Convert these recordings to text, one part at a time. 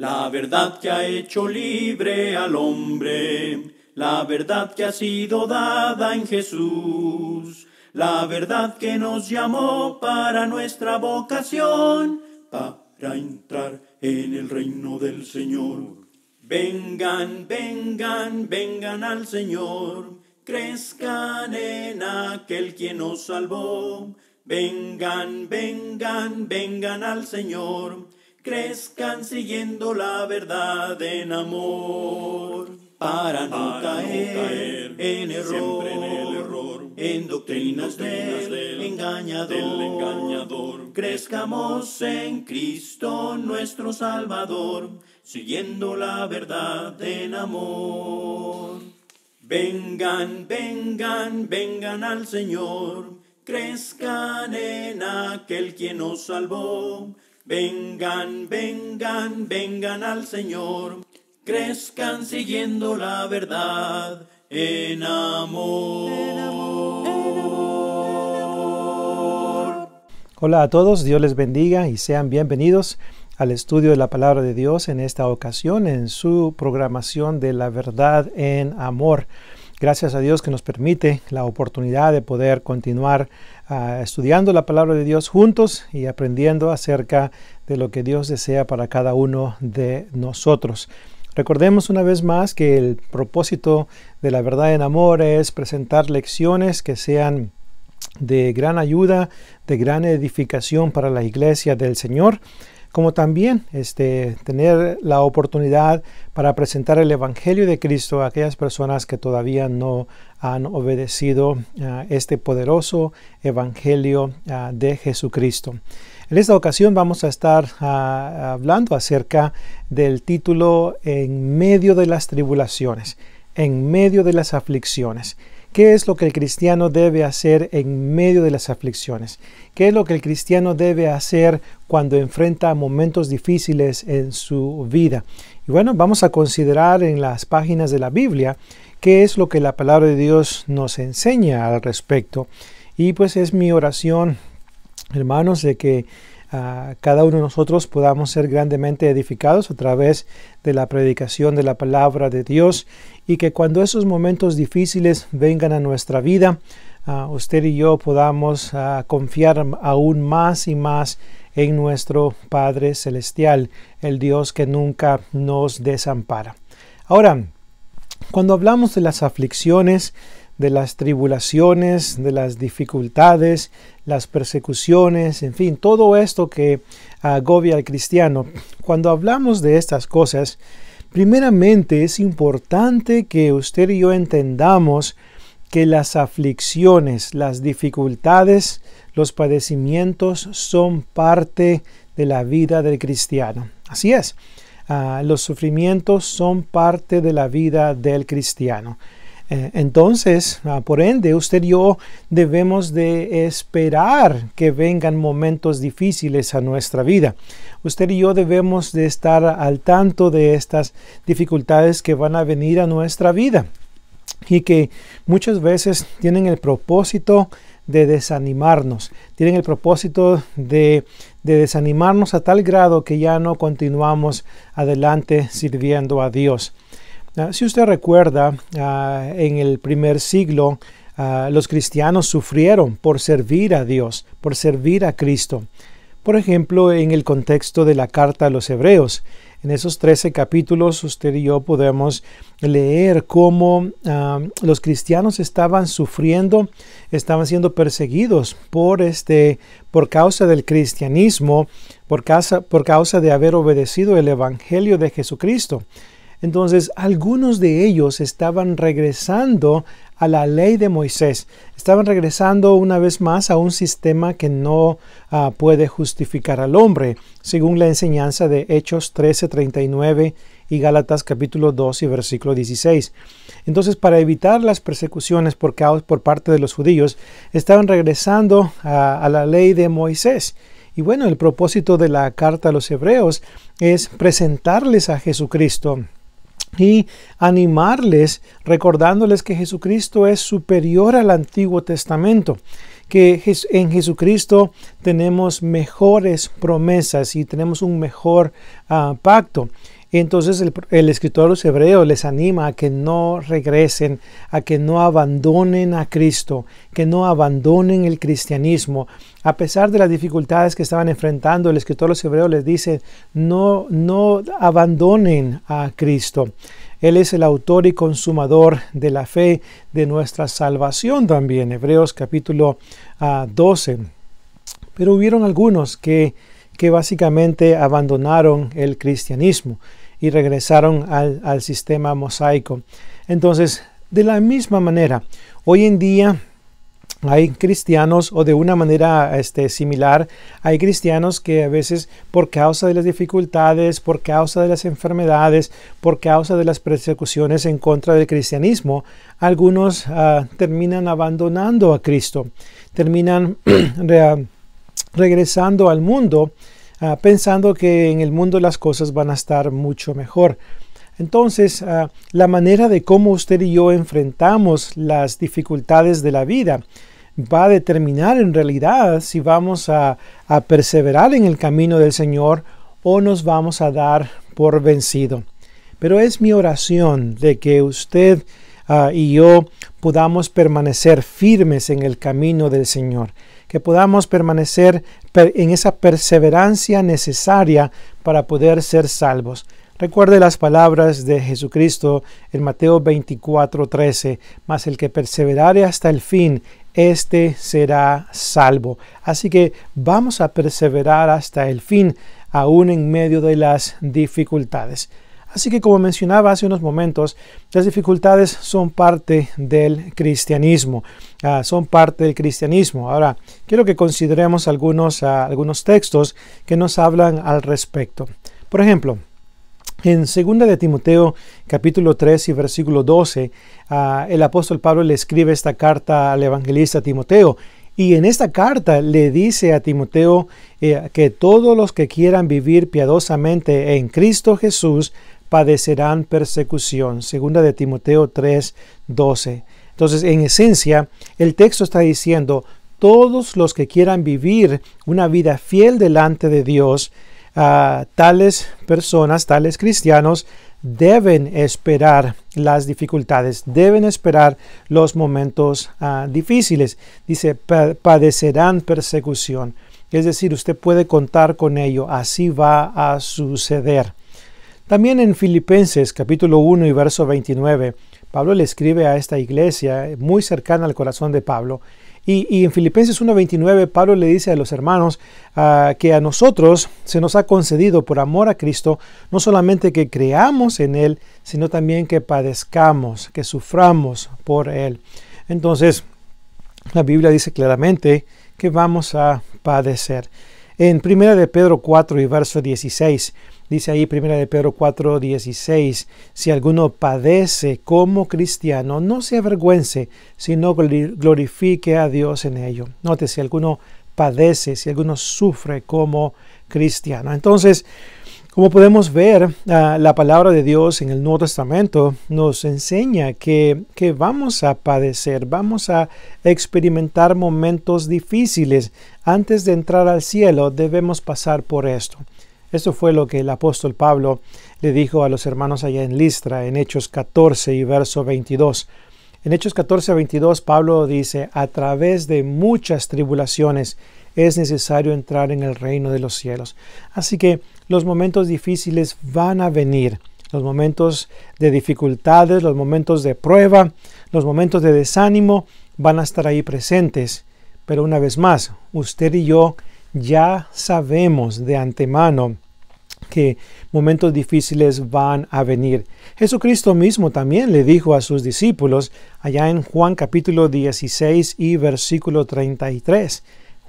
La verdad que ha hecho libre al hombre, la verdad que ha sido dada en Jesús, la verdad que nos llamó para nuestra vocación, para entrar en el reino del Señor. Vengan, vengan, vengan al Señor, crezcan en aquel quien nos salvó. Vengan, vengan, vengan al Señor crezcan siguiendo la verdad en amor, para no, caer, en error, en, el error, en doctrinas, del, engañador, del, engañador, crezcamos en Cristo nuestro Salvador, siguiendo la verdad en amor. Vengan, vengan, vengan al Señor, crezcan en aquel quien nos salvó, Vengan, vengan, vengan al Señor, crezcan siguiendo la verdad en amor. Hola a todos, Dios les bendiga y sean bienvenidos al estudio de la palabra de Dios en esta ocasión en su programación de la verdad en amor. Gracias a Dios que nos permite la oportunidad de poder continuar ah, estudiando la palabra de Dios juntos y aprendiendo acerca de lo que Dios desea para cada uno de nosotros. Recordemos una vez más que el propósito de la verdad en amor es presentar lecciones que sean de gran ayuda, de gran edificación para la iglesia del Señor como también este, tener la oportunidad para presentar el Evangelio de Cristo a aquellas personas que todavía no han obedecido ah, este poderoso Evangelio ah, de Jesucristo. En esta ocasión vamos a estar ah, hablando acerca del título En medio de las tribulaciones, en medio de las aflicciones. ¿Qué es lo que el cristiano debe hacer en medio de las aflicciones? ¿Qué es lo que el cristiano debe hacer cuando enfrenta momentos difíciles en su vida? Y bueno, vamos a considerar en las páginas de la Biblia qué es lo que la palabra de Dios nos enseña al respecto. Y pues es mi oración, hermanos, de que cada uno de nosotros podamos ser grandemente edificados a través de la predicación de la palabra de Dios y que cuando esos momentos difíciles vengan a nuestra vida, ah, usted y yo podamos ah, confiar aún más y más en nuestro Padre Celestial, el Dios que nunca nos desampara. Ahora, cuando hablamos de las aflicciones, de las tribulaciones, de las dificultades, las persecuciones, en fin, todo esto que agobia al cristiano. Cuando hablamos de estas cosas, primeramente es importante que usted y yo entendamos que las aflicciones, las dificultades, los padecimientos son parte de la vida del cristiano. Así es, ah, los sufrimientos son parte de la vida del cristiano. Eh, entonces, ah, por ende, usted y yo debemos de esperar que vengan momentos difíciles a nuestra vida. Usted y yo debemos de estar al tanto de estas dificultades que van a venir a nuestra vida y que muchas veces tienen el propósito de desanimarnos, tienen el propósito de, de, desanimarnos a tal grado que ya no continuamos adelante sirviendo a Dios. Ah, si usted recuerda, ah, en el primer siglo ah, los cristianos sufrieron por servir a Dios, por servir a Cristo. Por ejemplo, en el contexto de la carta a los hebreos, en esos 13 capítulos usted y yo podemos leer cómo los cristianos estaban sufriendo, estaban siendo perseguidos por, este, por causa del cristianismo, por por causa de haber obedecido el Evangelio de Jesucristo. Entonces, algunos de ellos estaban regresando a la ley de Moisés. Estaban regresando una vez más a un sistema que no ah, puede justificar al hombre, según la enseñanza de Hechos 13:39 y Gálatas capítulo 2 y versículo 16. Entonces, para evitar las persecuciones por, caos, por parte de los judíos, estaban regresando a la ley de Moisés. Y bueno, el propósito de la carta a los hebreos es presentarles a Jesucristo y animarles recordándoles que Jesucristo es superior al Antiguo Testamento, que en Jesucristo tenemos mejores promesas y tenemos un mejor ah, pacto y entonces el, escritor de los hebreos les anima a que no regresen, a que no abandonen a Cristo, que no abandonen el cristianismo. A pesar de las dificultades que estaban enfrentando, el escritor de los hebreos les dice, no, no abandonen a Cristo. Él es el autor y consumador de la fe, de nuestra salvación también. Hebreos capítulo 12. Ah, Pero hubieron algunos que que básicamente abandonaron el cristianismo y regresaron al, sistema mosaico. Entonces, de la misma manera, hoy en día hay cristianos o de una manera este, similar, hay cristianos que a veces por causa de las dificultades, por causa de las enfermedades, por causa de las persecuciones en contra del cristianismo, algunos ah, terminan abandonando a Cristo, terminan regresando al mundo ah, pensando que en el mundo las cosas van a estar mucho mejor. Entonces, ah, la manera de cómo usted y yo enfrentamos las dificultades de la vida va a determinar en realidad si vamos a, a perseverar en el camino del Señor o nos vamos a dar por vencido. Pero es mi oración de que usted Ah, y yo podamos permanecer firmes en el camino del Señor, que podamos permanecer en esa perseverancia necesaria para poder ser salvos. Recuerde las palabras de Jesucristo en Mateo 24, 13, mas el que perseverare hasta el fin, éste será salvo. Así que vamos a perseverar hasta el fin, aún en medio de las dificultades. Así que como mencionaba hace unos momentos, las dificultades son parte del cristianismo, ah, son parte del cristianismo. Ahora, quiero que consideremos algunos, ah, algunos textos que nos hablan al respecto. Por ejemplo, en 2 de Timoteo capítulo 3 y versículo 12, ah, el apóstol Pablo le escribe esta carta al evangelista Timoteo y en esta carta le dice a Timoteo eh, que todos los que quieran vivir piadosamente en Cristo Jesús padecerán persecución. Segunda de Timoteo 3, 12. Entonces, en esencia, el texto está diciendo, todos los que quieran vivir una vida fiel delante de Dios, ah, tales personas, tales cristianos, deben esperar las dificultades, deben esperar los momentos ah, difíciles. Dice, padecerán persecución. Es decir, usted puede contar con ello, así va a suceder. También en Filipenses capítulo 1 y verso 29, Pablo le escribe a esta iglesia muy cercana al corazón de Pablo. Y, en Filipenses 1.29 Pablo le dice a los hermanos ah, que a nosotros se nos ha concedido por amor a Cristo no solamente que creamos en Él, sino también que padezcamos, que suframos por Él. Entonces, la Biblia dice claramente que vamos a padecer. En 1 de Pedro 4 y verso 16, dice ahí primera de Pedro 4, 16, si alguno padece como cristiano, no se avergüence, sino glorifique a Dios en ello. Note si alguno padece, si alguno sufre como cristiano. Entonces, como podemos ver, ah, la palabra de Dios en el Nuevo Testamento nos enseña que, vamos a padecer, vamos a experimentar momentos difíciles. Antes de entrar al cielo debemos pasar por esto. Esto fue lo que el apóstol Pablo le dijo a los hermanos allá en Listra en Hechos 14 y verso 22. En Hechos 14 22 Pablo dice, a través de muchas tribulaciones es necesario entrar en el reino de los cielos. Así que los momentos difíciles van a venir. Los momentos de dificultades, los momentos de prueba, los momentos de desánimo van a estar ahí presentes. Pero una vez más, usted y yo ya sabemos de antemano que momentos difíciles van a venir. Jesucristo mismo también le dijo a sus discípulos allá en Juan capítulo 16 y versículo 33,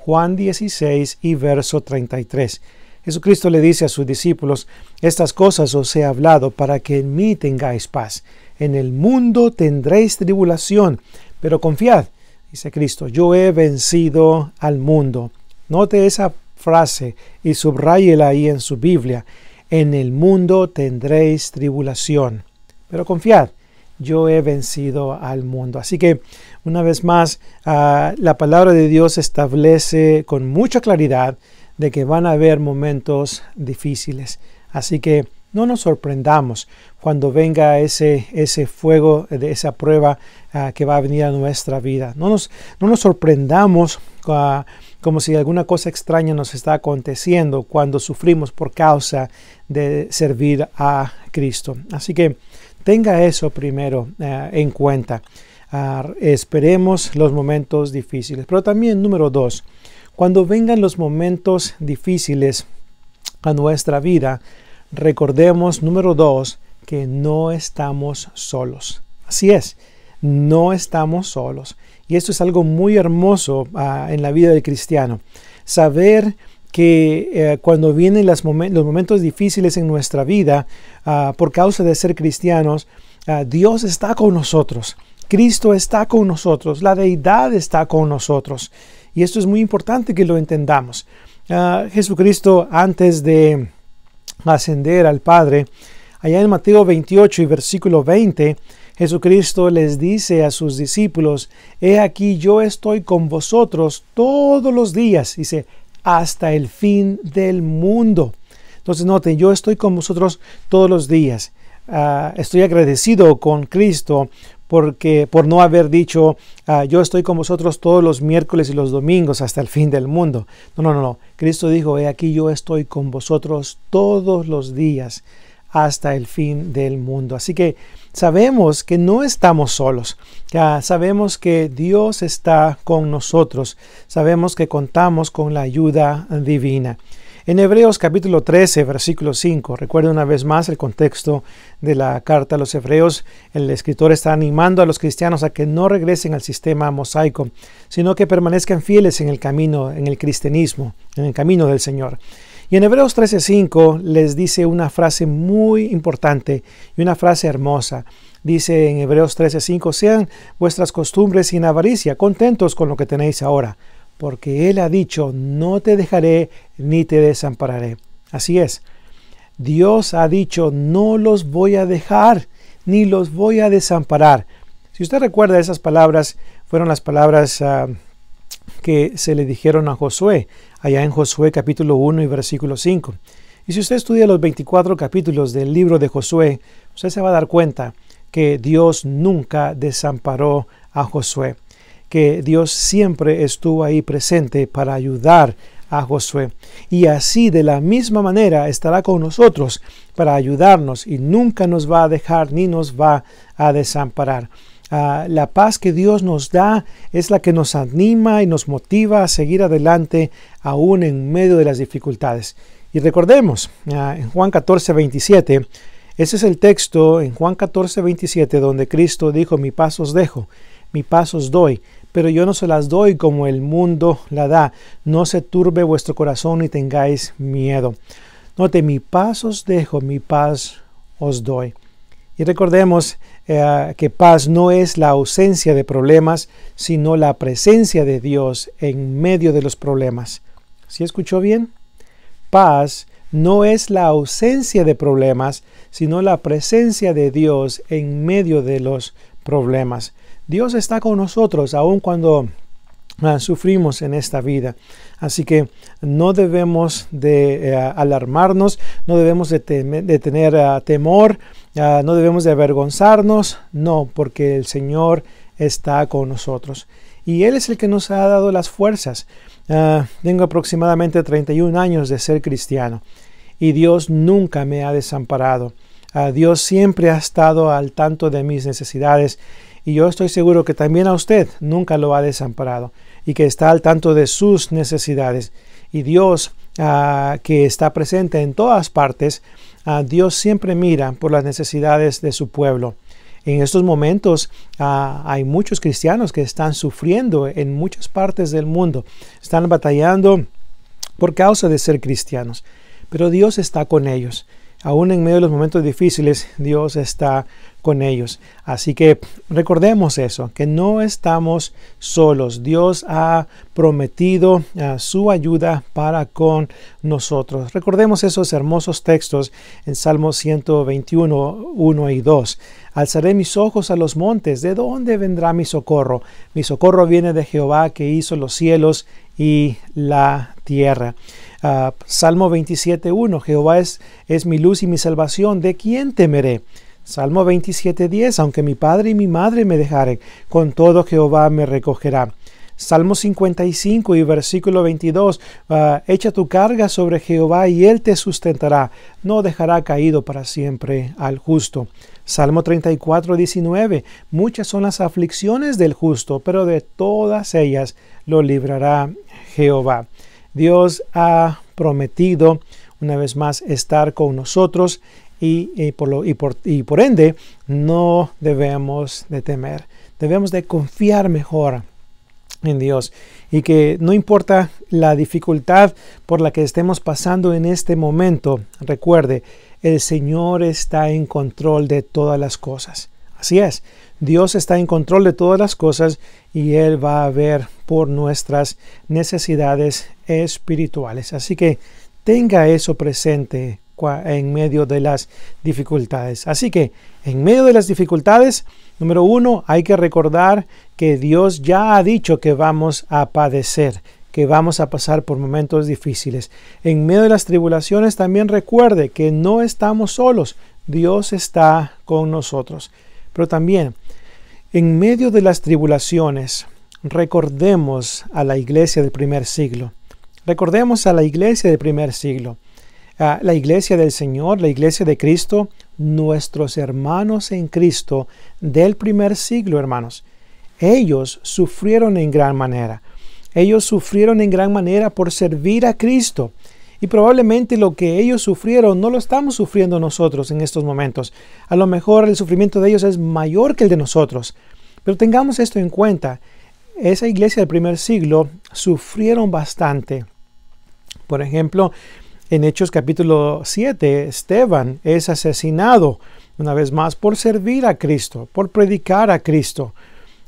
Juan 16 y verso 33. Jesucristo le dice a sus discípulos, estas cosas os he hablado para que en mí tengáis paz. En el mundo tendréis tribulación, pero confiad, dice Cristo, yo he vencido al mundo. Note esa frase y subrayela ahí en su Biblia. En el mundo tendréis tribulación, pero confiad, yo he vencido al mundo. Así que una vez más, ah, la palabra de Dios establece con mucha claridad de que van a haber momentos difíciles. Así que no nos sorprendamos cuando venga ese, ese fuego de esa prueba ah, que va a venir a nuestra vida. No nos, nos sorprendamos ah, como si alguna cosa extraña nos está aconteciendo cuando sufrimos por causa de servir a Cristo. Así que Tenga eso primero eh, en cuenta. Ah, esperemos los momentos difíciles. Pero también número dos, cuando vengan los momentos difíciles a nuestra vida, recordemos número dos, que no estamos solos. Así es, no estamos solos. Y esto es algo muy hermoso ah, en la vida del cristiano. Saber que eh, cuando vienen los momentos difíciles en nuestra vida, ah, por causa de ser cristianos, ah, Dios está con nosotros, Cristo está con nosotros, la deidad está con nosotros. Y esto es muy importante que lo entendamos. Ah, Jesucristo, antes de ascender al Padre, allá en Mateo 28 y versículo 20, Jesucristo les dice a sus discípulos, He aquí yo estoy con vosotros todos los días, dice, hasta el fin del mundo. Entonces noten, yo estoy con vosotros todos los días. Ah, estoy agradecido con Cristo porque por no haber dicho ah, yo estoy con vosotros todos los miércoles y los domingos hasta el fin del mundo. No, no, no, no. Cristo dijo, he aquí yo estoy con vosotros todos los días hasta el fin del mundo. Así que sabemos que no estamos solos, ya sabemos que Dios está con nosotros, sabemos que contamos con la ayuda divina. En Hebreos capítulo 13, versículo 5, recuerda una vez más el contexto de la carta a los Hebreos, el escritor está animando a los cristianos a que no regresen al sistema mosaico, sino que permanezcan fieles en el camino, en el cristianismo, en el camino del Señor. Y en Hebreos 13:5 les dice una frase muy importante y una frase hermosa. Dice en Hebreos 13:5, sean vuestras costumbres sin avaricia, contentos con lo que tenéis ahora, porque Él ha dicho, no te dejaré ni te desampararé. Así es, Dios ha dicho, no los voy a dejar ni los voy a desamparar. Si usted recuerda esas palabras, fueron las palabras ah, que se le dijeron a Josué allá en Josué capítulo 1 y versículo 5. Y si usted estudia los 24 capítulos del libro de Josué, usted se va a dar cuenta que Dios nunca desamparó a Josué, que Dios siempre estuvo ahí presente para ayudar a Josué. Y así de la misma manera estará con nosotros para ayudarnos y nunca nos va a dejar ni nos va a desamparar. Ah, la paz que Dios nos da es la que nos anima y nos motiva a seguir adelante aún en medio de las dificultades. Y recordemos, ah, en Juan 14, 27, ese es el texto en Juan 14, 27, donde Cristo dijo, mi paz os dejo, mi paz os doy, pero yo no se las doy como el mundo la da. No se turbe vuestro corazón y tengáis miedo. Note, mi paz os dejo, mi paz os doy. Y recordemos eh, que paz no es la ausencia de problemas, sino la presencia de Dios en medio de los problemas. ¿Sí escuchó bien? Paz no es la ausencia de problemas, sino la presencia de Dios en medio de los problemas. Dios está con nosotros aun cuando ah, sufrimos en esta vida. Así que no debemos de eh, alarmarnos, no debemos de, tener ah, temor, no debemos de avergonzarnos, no, porque el Señor está con nosotros. Y Él es el que nos ha dado las fuerzas. Ah, tengo aproximadamente 31 años de ser cristiano y Dios nunca me ha desamparado. Ah, Dios siempre ha estado al tanto de mis necesidades y yo estoy seguro que también a usted nunca lo ha desamparado y que está al tanto de sus necesidades. Y Dios, ah, que está presente en todas partes, Ah, Dios siempre mira por las necesidades de su pueblo. En estos momentos ah, hay muchos cristianos que están sufriendo en muchas partes del mundo, están batallando por causa de ser cristianos, pero Dios está con ellos. Aún en medio de los momentos difíciles, Dios está con ellos. Así que recordemos eso, que no estamos solos. Dios ha prometido ah, su ayuda para con nosotros. Recordemos esos hermosos textos en Salmo 121, 1 y 2. Alzaré mis ojos a los montes, ¿de dónde vendrá mi socorro? Mi socorro viene de Jehová que hizo los cielos y la tierra. Ah, Salmo 27, 1. Jehová es, es mi luz y mi salvación, ¿de quién temeré? Salmo 27.10, aunque mi padre y mi madre me dejaren, con todo Jehová me recogerá. Salmo 55 y versículo 22, ah, echa tu carga sobre Jehová y él te sustentará, no dejará caído para siempre al justo. Salmo 34, 19, muchas son las aflicciones del justo, pero de todas ellas lo librará Jehová. Dios ha prometido una vez más estar con nosotros y, por, lo, y, por, y por ende no debemos de temer, debemos de confiar mejor en Dios y que no importa la dificultad por la que estemos pasando en este momento, recuerde, el Señor está en control de todas las cosas. Así es, Dios está en control de todas las cosas y Él va a ver por nuestras necesidades espirituales. Así que tenga eso presente en medio de las dificultades. Así que en medio de las dificultades, número uno, hay que recordar que Dios ya ha dicho que vamos a padecer, que vamos a pasar por momentos difíciles. En medio de las tribulaciones también recuerde que no estamos solos, Dios está con nosotros. Pero también, en medio de las tribulaciones, recordemos a la iglesia del primer siglo. Recordemos a la iglesia del primer siglo. Ah, la iglesia del Señor, la iglesia de Cristo, nuestros hermanos en Cristo del primer siglo, hermanos. Ellos sufrieron en gran manera. Ellos sufrieron en gran manera por servir a Cristo. Y probablemente lo que ellos sufrieron no lo estamos sufriendo nosotros en estos momentos. A lo mejor el sufrimiento de ellos es mayor que el de nosotros. Pero tengamos esto en cuenta. Esa iglesia del primer siglo sufrieron bastante. Por ejemplo, en Hechos capítulo 7, Esteban es asesinado una vez más por servir a Cristo, por predicar a Cristo.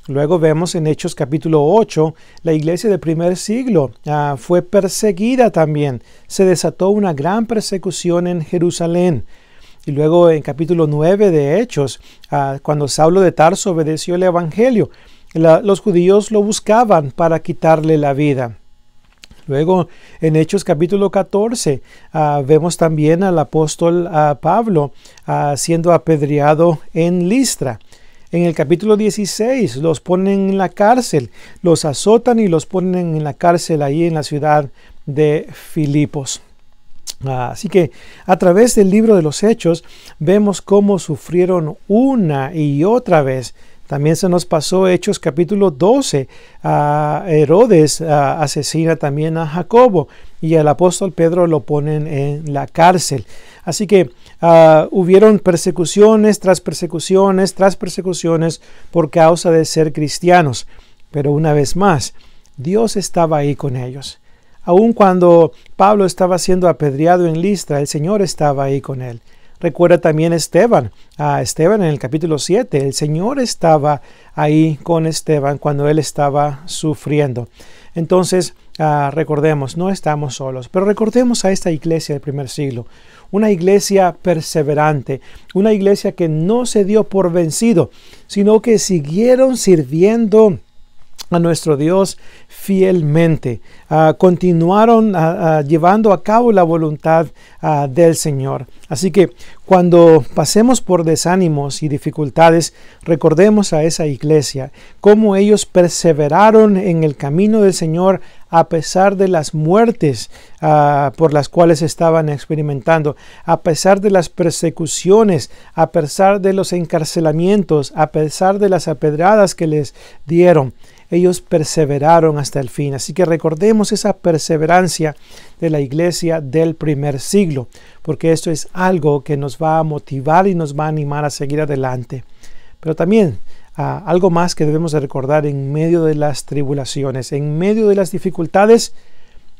Luego vemos en Hechos capítulo 8, la iglesia del primer siglo ah, fue perseguida también. Se desató una gran persecución en Jerusalén. Y luego en capítulo 9 de Hechos, ah, cuando Saulo de Tarso obedeció el Evangelio, los judíos lo buscaban para quitarle la vida. Luego, en Hechos capítulo 14, ah, vemos también al apóstol ah, Pablo ah, siendo apedreado en Listra. En el capítulo 16 los ponen en la cárcel, los azotan y los ponen en la cárcel ahí en la ciudad de Filipos. Así que a través del libro de los Hechos vemos cómo sufrieron una y otra vez también se nos pasó Hechos capítulo 12. a Herodes asesina también a Jacobo y al apóstol Pedro lo ponen en la cárcel. Así que ah, hubieron persecuciones tras persecuciones tras persecuciones por causa de ser cristianos. Pero una vez más, Dios estaba ahí con ellos. Aun cuando Pablo estaba siendo apedreado en Listra, el Señor estaba ahí con él. Recuerda también a Esteban, a Esteban en el capítulo 7. El Señor estaba ahí con Esteban cuando él estaba sufriendo. Entonces, ah, recordemos, no estamos solos, pero recordemos a esta iglesia del primer siglo, una iglesia perseverante, una iglesia que no se dio por vencido, sino que siguieron sirviendo a nuestro Dios fielmente. Ah, continuaron ah, ah, llevando a cabo la voluntad del Señor. Así que cuando pasemos por desánimos y dificultades, recordemos a esa iglesia, cómo ellos perseveraron en el camino del Señor a pesar de las muertes por las cuales estaban experimentando, a pesar de las persecuciones, a pesar de los encarcelamientos, a pesar de las apedradas que les dieron ellos perseveraron hasta el fin. Así que recordemos esa perseverancia de la iglesia del primer siglo, porque esto es algo que nos va a motivar y nos va a animar a seguir adelante. Pero también ah, algo más que debemos recordar en medio de las tribulaciones, en medio de las dificultades,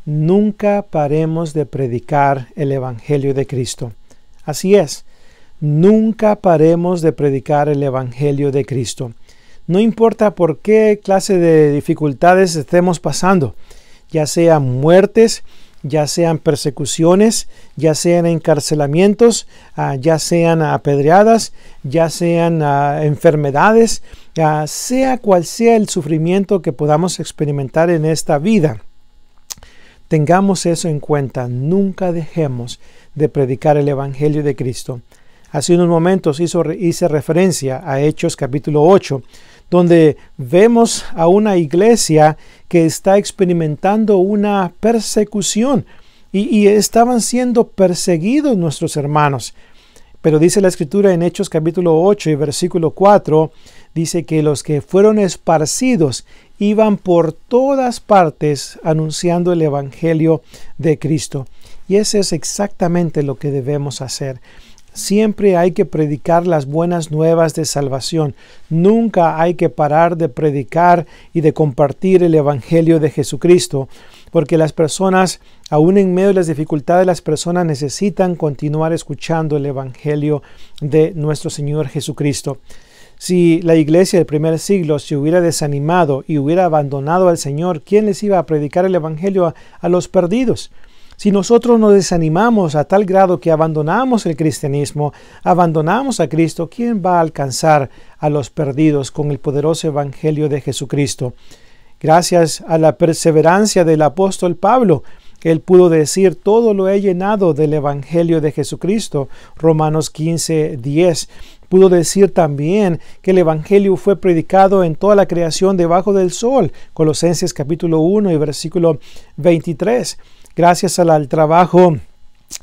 nunca paremos de predicar el Evangelio de Cristo. Así es, nunca paremos de predicar el Evangelio de Cristo. No importa por qué clase de dificultades estemos pasando, ya sean muertes, ya sean persecuciones, ya sean encarcelamientos, ah, ya sean apedreadas, ya sean ah, enfermedades, ah, sea cual sea el sufrimiento que podamos experimentar en esta vida. Tengamos eso en cuenta, nunca dejemos de predicar el Evangelio de Cristo. Hace unos momentos hice referencia a Hechos capítulo 8, donde vemos a una iglesia que está experimentando una persecución y, estaban siendo perseguidos nuestros hermanos. Pero dice la escritura en Hechos capítulo 8 y versículo 4, dice que los que fueron esparcidos iban por todas partes anunciando el Evangelio de Cristo. Y ese es exactamente lo que debemos hacer. Siempre hay que predicar las buenas nuevas de salvación. Nunca hay que parar de predicar y de compartir el Evangelio de Jesucristo, porque las personas, aún en medio de las dificultades, las personas necesitan continuar escuchando el Evangelio de nuestro Señor Jesucristo. Si la iglesia del primer siglo se hubiera desanimado y hubiera abandonado al Señor, ¿quién les iba a predicar el Evangelio a, a los perdidos? Si nosotros nos desanimamos a tal grado que abandonamos el cristianismo, abandonamos a Cristo, ¿quién va a alcanzar a los perdidos con el poderoso Evangelio de Jesucristo? Gracias a la perseverancia del apóstol Pablo, él pudo decir, todo lo he llenado del Evangelio de Jesucristo, Romanos 15, 10. Pudo decir también que el Evangelio fue predicado en toda la creación debajo del sol, Colosenses capítulo 1 y versículo 23 gracias al, trabajo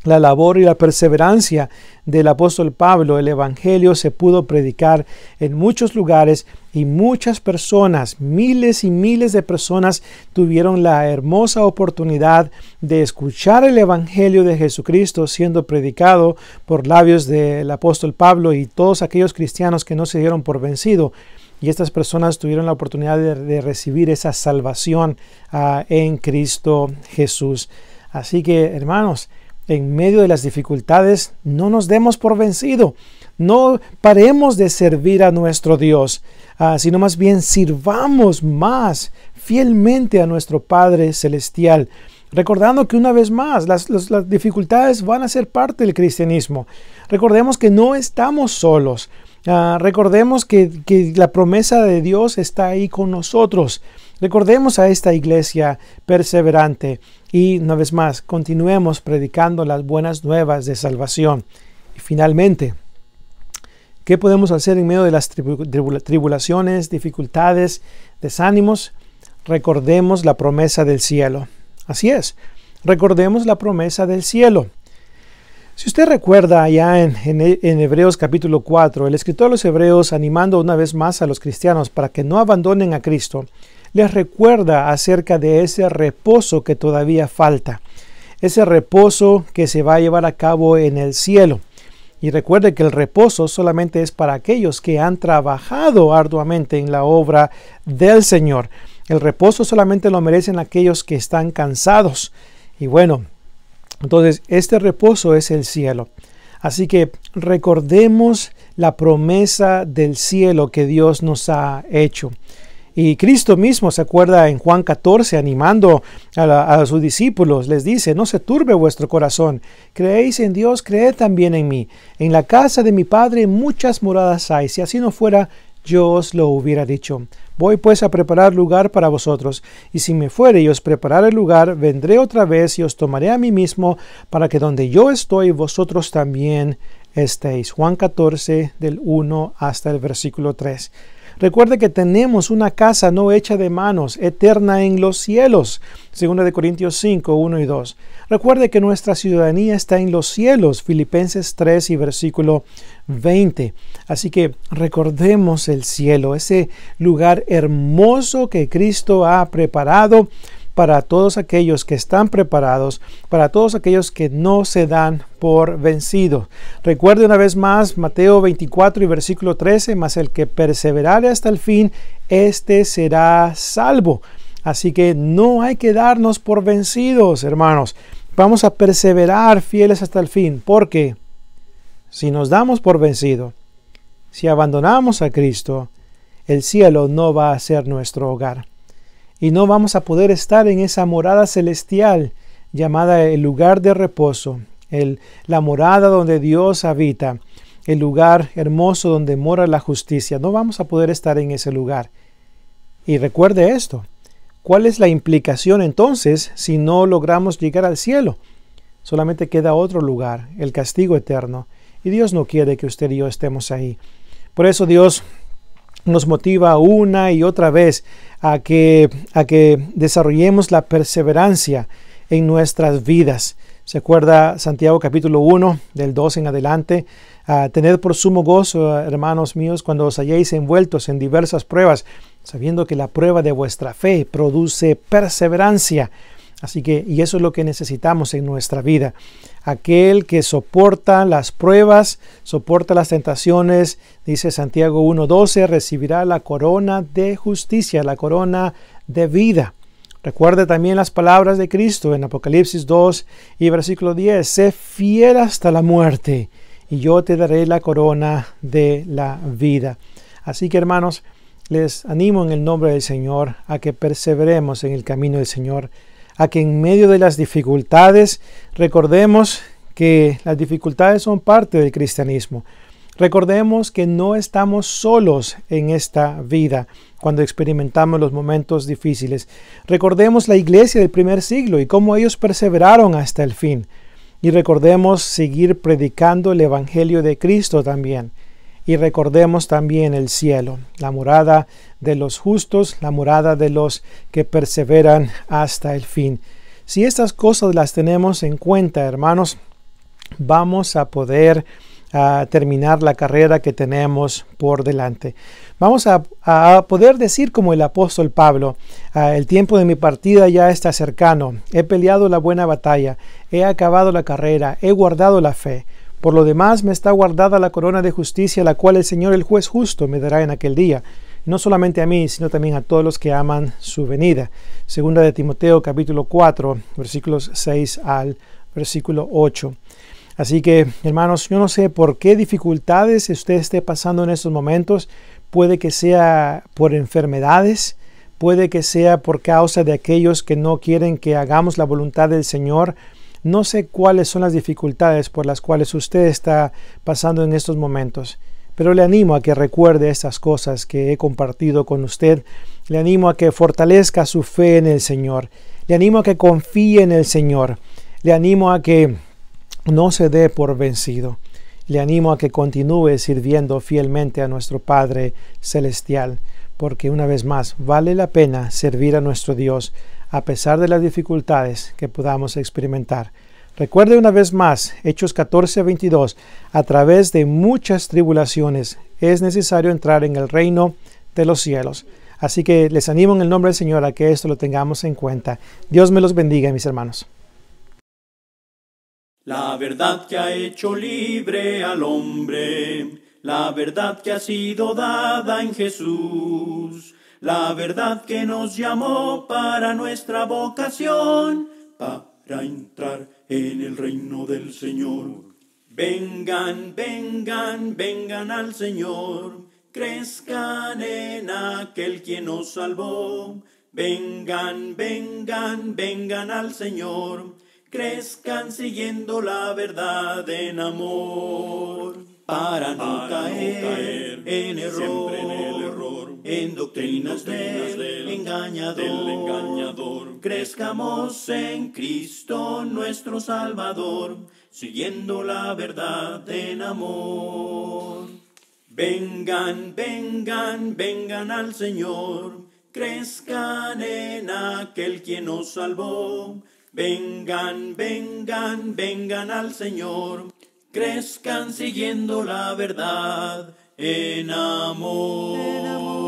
la labor y la perseverancia del apóstol Pablo, el Evangelio se pudo predicar en muchos lugares y muchas personas, miles y miles de personas tuvieron la hermosa oportunidad de escuchar el Evangelio de Jesucristo siendo predicado por labios del apóstol Pablo y todos aquellos cristianos que no se dieron por vencido y estas personas tuvieron la oportunidad de, recibir esa salvación ah, en Cristo Jesús. Así que, hermanos, en medio de las dificultades, no nos demos por vencido. No paremos de servir a nuestro Dios, ah, sino más bien sirvamos más fielmente a nuestro Padre Celestial. Recordando que una vez más las, dificultades van a ser parte del cristianismo. Recordemos que no estamos solos. Ah, recordemos que, que la promesa de Dios está ahí con nosotros. Recordemos a esta iglesia perseverante y, una vez más, continuemos predicando las buenas nuevas de salvación. Y finalmente, ¿qué podemos hacer en medio de las tribulaciones, dificultades, desánimos? Recordemos la promesa del cielo. Así es, recordemos la promesa del cielo. Si usted recuerda ya en, en, e, Hebreos capítulo 4, el escritor de los Hebreos animando una vez más a los cristianos para que no abandonen a Cristo, les recuerda acerca de ese reposo que todavía falta, ese reposo que se va a llevar a cabo en el cielo. Y recuerde que el reposo solamente es para aquellos que han trabajado arduamente en la obra del Señor. El reposo solamente lo merecen aquellos que están cansados. Y bueno, entonces, este reposo es el cielo. Así que recordemos la promesa del cielo que Dios nos ha hecho. Y Cristo mismo se acuerda en Juan 14 animando a, sus discípulos, les dice, no se turbe vuestro corazón, creéis en Dios, creed también en mí. En la casa de mi Padre muchas moradas hay, si así no fuera, yo os lo hubiera dicho. Voy pues a preparar lugar para vosotros, y si me fuere y os preparare el lugar, vendré otra vez y os tomaré a mí mismo, para que donde yo estoy, vosotros también estéis. Juan 14, del 1 hasta el versículo 3. Recuerde que tenemos una casa no hecha de manos, eterna en los cielos, segunda de Corintios 5, 1 y 2. Recuerde que nuestra ciudadanía está en los cielos, Filipenses 3 y versículo 20. Así que recordemos el cielo, ese lugar hermoso que Cristo ha preparado para todos aquellos que están preparados, para todos aquellos que no se dan por vencidos. Recuerde una vez más Mateo 24 y versículo 13, más el que perseverare hasta el fin, este será salvo. Así que no hay que darnos por vencidos, hermanos. Vamos a perseverar fieles hasta el fin, porque si nos damos por vencido, si abandonamos a Cristo, el cielo no va a ser nuestro hogar y no vamos a poder estar en esa morada celestial llamada el lugar de reposo, la morada donde Dios habita, el lugar hermoso donde mora la justicia. No vamos a poder estar en ese lugar. Y recuerde esto, ¿cuál es la implicación entonces si no logramos llegar al cielo? Solamente queda otro lugar, el castigo eterno. Y Dios no quiere que usted y yo estemos ahí. Por eso Dios nos motiva una y otra vez a que, a que desarrollemos la perseverancia en nuestras vidas. Se acuerda Santiago capítulo 1, del 2 en adelante, a ah, tener por sumo gozo, hermanos míos, cuando os hayáis envueltos en diversas pruebas, sabiendo que la prueba de vuestra fe produce perseverancia. Así que, y eso es lo que necesitamos en nuestra vida. Aquel que soporta las pruebas, soporta las tentaciones, dice Santiago 1.12, recibirá la corona de justicia, la corona de vida. Recuerde también las palabras de Cristo en Apocalipsis 2 y versículo 10, sé fiel hasta la muerte y yo te daré la corona de la vida. Así que hermanos, les animo en el nombre del Señor a que perseveremos en el camino del Señor a que en medio de las dificultades recordemos que las dificultades son parte del cristianismo. Recordemos que no estamos solos en esta vida cuando experimentamos los momentos difíciles. Recordemos la iglesia del primer siglo y cómo ellos perseveraron hasta el fin. Y recordemos seguir predicando el Evangelio de Cristo también. Y recordemos también el cielo, la morada de los justos, la morada de los que perseveran hasta el fin. Si estas cosas las tenemos en cuenta, hermanos, vamos a poder ah, terminar la carrera que tenemos por delante. Vamos a poder decir como el apóstol Pablo, ah, el tiempo de mi partida ya está cercano, he peleado la buena batalla, he acabado la carrera, he guardado la fe. Por lo demás me está guardada la corona de justicia, la cual el Señor el juez justo me dará en aquel día, no solamente a mí, sino también a todos los que aman su venida. Segunda de Timoteo capítulo 4, versículos 6 al versículo 8. Así que, hermanos, yo no sé por qué dificultades usted esté pasando en estos momentos. Puede que sea por enfermedades, puede que sea por causa de aquellos que no quieren que hagamos la voluntad del Señor, no sé cuáles son las dificultades por las cuales usted está pasando en estos momentos, pero le animo a que recuerde estas cosas que he compartido con usted. Le animo a que fortalezca su fe en el Señor. Le animo a que confíe en el Señor. Le animo a que no se dé por vencido. Le animo a que continúe sirviendo fielmente a nuestro Padre Celestial, porque una vez más vale la pena servir a nuestro Dios a pesar de las dificultades que podamos experimentar. Recuerde una vez más, Hechos 14, 22, a través de muchas tribulaciones es necesario entrar en el reino de los cielos. Así que les animo en el nombre del Señor a que esto lo tengamos en cuenta. Dios me los bendiga, mis hermanos. La verdad que ha hecho libre al hombre, la verdad que ha sido dada en Jesús la verdad que nos llamó para nuestra vocación, para entrar en el reino del Señor. Vengan, vengan, vengan al Señor, crezcan en aquel quien nos salvó. Vengan, vengan, vengan al Señor, crezcan siguiendo la verdad en amor, para no, caer, caer, en error en doctrinas del, engañador, Crezcamos en Cristo nuestro Salvador, siguiendo la verdad en amor. Vengan, vengan, vengan al Señor, crezcan en aquel quien nos salvó. Vengan, vengan, vengan al Señor, crezcan siguiendo la verdad En amor.